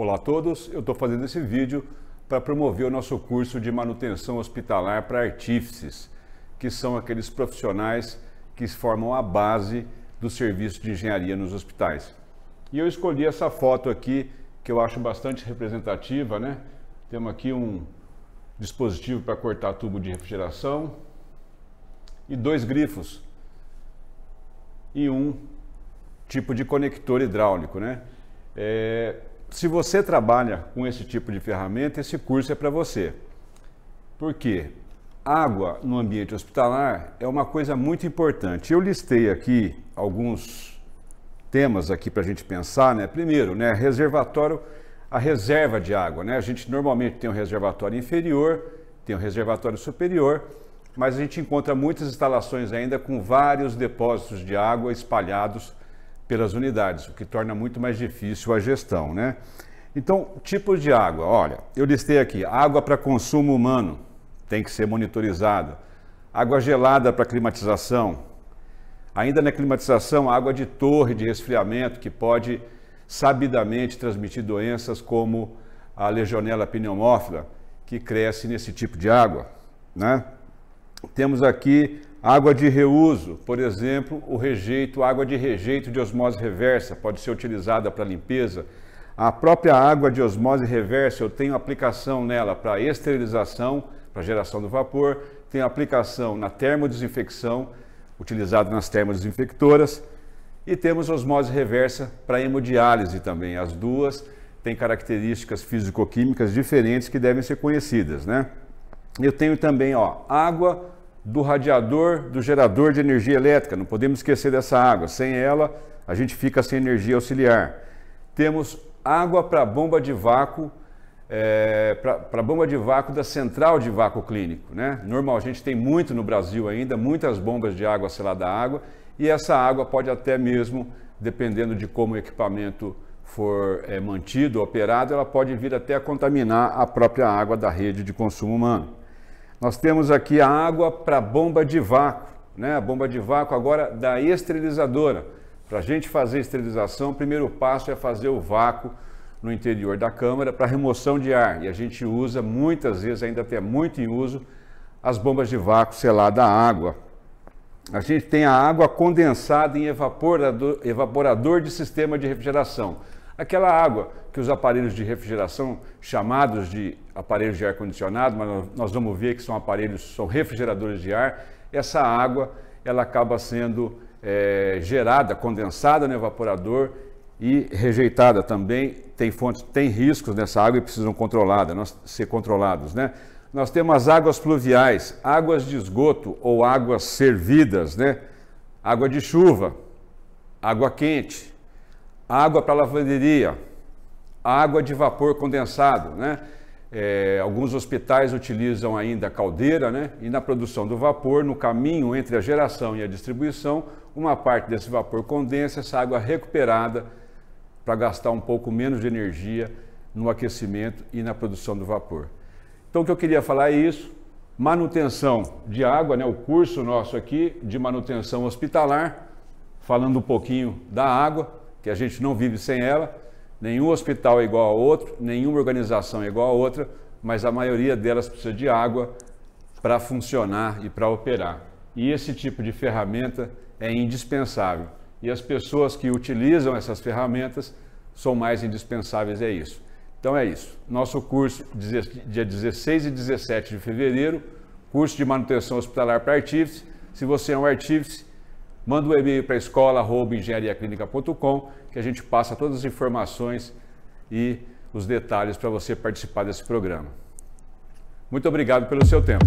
Olá a todos, eu estou fazendo esse vídeo para promover o nosso curso de manutenção hospitalar para artífices, que são aqueles profissionais que formam a base do serviço de engenharia nos hospitais. E eu escolhi essa foto aqui, que eu acho bastante representativa, né? Temos aqui um dispositivo para cortar tubo de refrigeração e dois grifos e um tipo de conector hidráulico, né? É, se você trabalha com esse tipo de ferramenta, esse curso é para você. Por quê? Água no ambiente hospitalar é uma coisa muito importante. Eu listei aqui alguns temas aqui para a gente pensar, né? Primeiro, né, reservatório, a reserva de água, né? A gente normalmente tem um reservatório inferior, tem um reservatório superior, mas a gente encontra muitas instalações ainda com vários depósitos de água espalhados pelas unidades, o que torna muito mais difícil a gestão, né? Então, tipos de água. Olha, eu listei aqui: água para consumo humano tem que ser monitorizada, água gelada para climatização, ainda na climatização, água de torre de resfriamento que pode sabidamente transmitir doenças como a legionela pneumófila, que cresce nesse tipo de água, né? Temos aqui Água de reuso, por exemplo, o rejeito, água de rejeito de osmose reversa pode ser utilizada para limpeza. A própria água de osmose reversa, eu tenho aplicação nela para esterilização, para geração do vapor, tenho aplicação na termodesinfecção, utilizado nas termodesinfectoras, e temos osmose reversa para hemodiálise também. As duas têm características físico-químicas diferentes que devem ser conhecidas, né? Eu tenho também, ó, água do radiador do gerador de energia elétrica. Não podemos esquecer dessa água. Sem ela, a gente fica sem energia auxiliar. Temos água para bomba de vácuo, é, para bomba de vácuo da central de vácuo clínico. Né? Normal, a gente tem muito no Brasil ainda, muitas bombas de água selada a água, e essa água pode até mesmo, dependendo de como o equipamento for é, mantido, operado, ela pode vir até a contaminar a própria água da rede de consumo humano. Nós temos aqui a água para bomba de vácuo, né? A bomba de vácuo agora da esterilizadora. Para a gente fazer esterilização, o primeiro passo é fazer o vácuo no interior da câmara para remoção de ar. E a gente usa muitas vezes, ainda até muito em uso, as bombas de vácuo selada à água. A gente tem a água condensada em evaporador, evaporador de sistema de refrigeração. Aquela água que os aparelhos de refrigeração, chamados de aparelhos de ar-condicionado, mas nós vamos ver que são aparelhos, são refrigeradores de ar, essa água ela acaba sendo é, gerada, condensada no evaporador e rejeitada também. Tem fontes, tem riscos nessa água e precisam controlada, nós, ser controlados, né? Nós temos as águas pluviais, águas de esgoto ou águas servidas, né? Água de chuva, água quente, água para lavanderia, água de vapor condensado, né? É, alguns hospitais utilizam ainda a caldeira, né? E na produção do vapor, no caminho entre a geração e a distribuição, uma parte desse vapor condensa, essa água recuperada para gastar um pouco menos de energia no aquecimento e na produção do vapor. Então, o que eu queria falar é isso: manutenção de água, né? O curso nosso aqui de manutenção hospitalar, falando um pouquinho da água que a gente não vive sem ela. Nenhum hospital é igual a outro, nenhuma organização é igual a outra, mas a maioria delas precisa de água para funcionar e para operar. E esse tipo de ferramenta é indispensável. E as pessoas que utilizam essas ferramentas são mais indispensáveis, é isso. Então é isso. Nosso curso, dia 16 e 17 de fevereiro, curso de manutenção hospitalar para artífice. Se você é um artífice, Manda o um e-mail para escola.engenhariaclínica.com que a gente passa todas as informações e os detalhes para você participar desse programa. Muito obrigado pelo seu tempo.